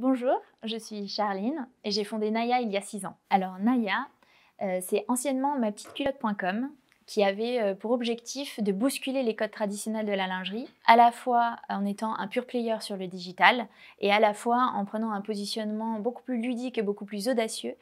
Bonjour, je suis Charline et j'ai fondé Naya il y a 6 ans. Alors Naya, euh, c'est anciennement ma petite culotte.com qui avait euh, pour objectif de bousculer les codes traditionnels de la lingerie, à la fois en étant un pur player sur le digital et à la fois en prenant un positionnement beaucoup plus ludique et beaucoup plus audacieux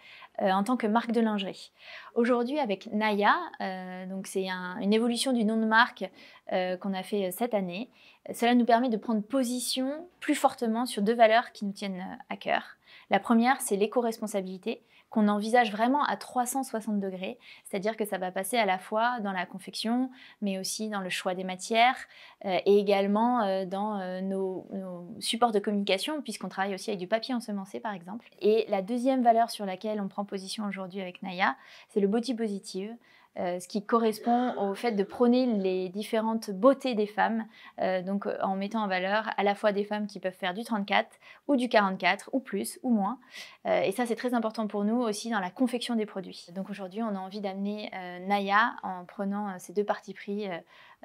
euh, en tant que marque de lingerie. Aujourd'hui, avec Naya, euh, donc c'est une évolution du nom de marque qu'on a fait cette année. Cela nous permet de prendre position plus fortement sur deux valeurs qui nous tiennent à cœur la première, c'est l'éco-responsabilité qu'on envisage vraiment à 360 degrés, c'est-à-dire que ça va passer à la fois dans la confection, mais aussi dans le choix des matières euh, et également euh, dans euh, nos, nos, supports de communication, puisqu'on travaille aussi avec du papier ensemencé par exemple. Et la deuxième valeur sur laquelle on prend position aujourd'hui avec Naya, c'est le body positive. Euh, ce qui correspond au fait de prôner les différentes beautés des femmes, euh, donc euh, en mettant en valeur à la fois des femmes qui peuvent faire du 34 ou du 44 ou plus ou moins. et ça, c'est très important pour nous aussi dans la confection des produits. Donc aujourd'hui, on a envie d'amener Naya en prenant ces deux parties pris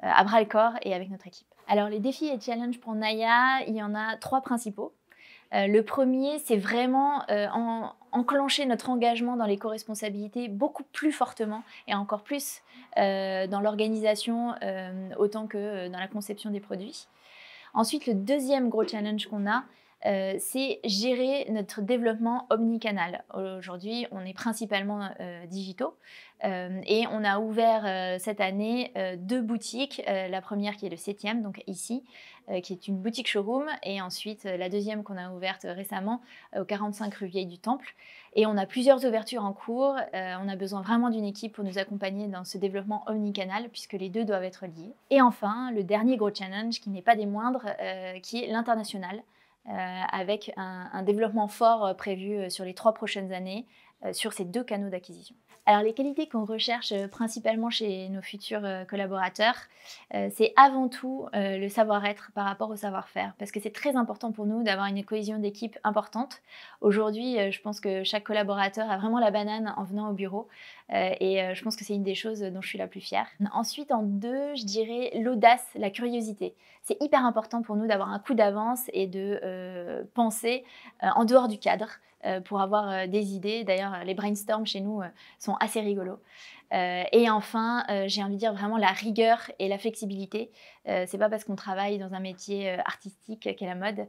à bras le corps et avec notre équipe. Alors les défis et challenges pour Naya, il y en a trois principaux. Euh, le premier, c'est vraiment euh, enclencher notre engagement dans l'éco-responsabilité beaucoup plus fortement et encore plus euh, dans l'organisation autant que dans la conception des produits. Ensuite, le deuxième gros challenge qu'on a, euh, c'est gérer notre développement omnicanal. Aujourd'hui, on est principalement euh, digitaux euh, et on a ouvert cette année deux boutiques. la première qui est le septième, donc ici, qui est une boutique showroom, et ensuite la deuxième qu'on a ouverte récemment au 45 rue Vieille du Temple. Et on a plusieurs ouvertures en cours. on a besoin vraiment d'une équipe pour nous accompagner dans ce développement omnicanal, puisque les deux doivent être liés. Et enfin, le dernier gros challenge, qui n'est pas des moindres, qui est l'international. Euh, avec un, développement fort euh, prévu euh, sur les trois prochaines années euh, sur ces deux canaux d'acquisition. Alors les qualités qu'on recherche euh, principalement chez nos futurs euh, collaborateurs, c'est avant tout le savoir-être par rapport au savoir-faire, parce que c'est très important pour nous d'avoir une cohésion d'équipe importante. Aujourd'hui, je pense que chaque collaborateur a vraiment la banane en venant au bureau, et je pense que c'est une des choses dont je suis la plus fière. Ensuite, en deux, je dirais l'audace, la curiosité. C'est hyper important pour nous d'avoir un coup d'avance et de penser en dehors du cadre. Euh, pour avoir euh, des idées. D'ailleurs, euh, les brainstorms chez nous sont assez rigolos. et enfin, j'ai envie de dire vraiment la rigueur et la flexibilité. c'est pas parce qu'on travaille dans un métier artistique qu'est la mode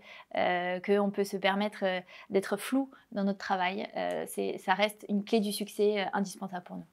qu'on peut se permettre d'être flou dans notre travail. ça reste une clé du succès indispensable pour nous.